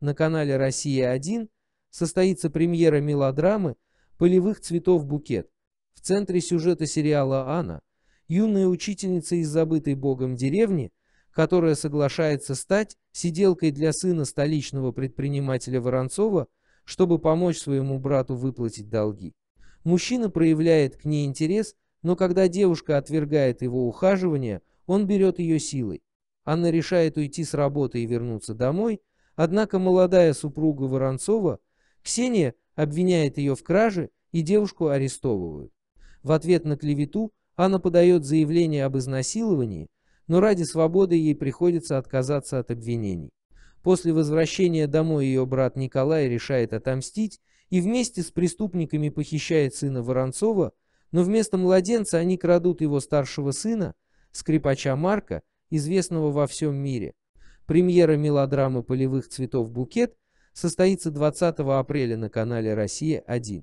На канале «Россия-1» состоится премьера мелодрамы «Полевых цветов букет». В центре сюжета сериала «Анна» юная учительница из забытой богом деревни, которая соглашается стать сиделкой для сына столичного предпринимателя Воронцова, чтобы помочь своему брату выплатить долги. Мужчина проявляет к ней интерес, но когда девушка отвергает его ухаживание, он берет ее силой. Анна решает уйти с работы и вернуться домой, Однако молодая супруга Воронцова, Ксения, обвиняет ее в краже, и девушку арестовывают. В ответ на клевету Анна подает заявление об изнасиловании, но ради свободы ей приходится отказаться от обвинений. После возвращения домой ее брат Николай решает отомстить и вместе с преступниками похищает сына Воронцова, но вместо младенца они крадут его старшего сына, скрипача Марка, известного во всем мире. Премьера мелодрамы «Полевых цветов букет» состоится 20 апреля на канале «Россия-1».